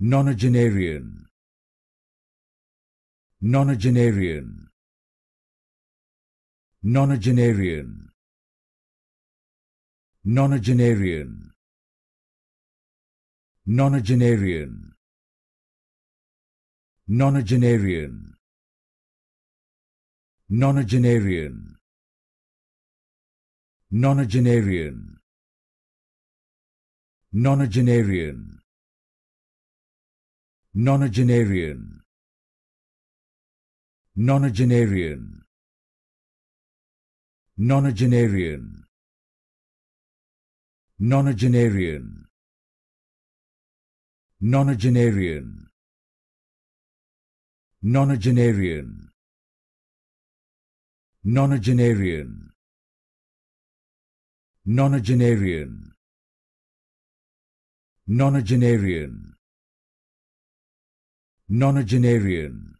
nonagenarian nonagenarian nonagenarian nonagenarian nonagenarian nonagenarian nonagenarian nonagenarian nonagenarian nonagenarian nonagenarian nonagenarian nonagenarian nonagenarian nonagenarian nonagenarian nonagenarian nonagenarian nonagenarian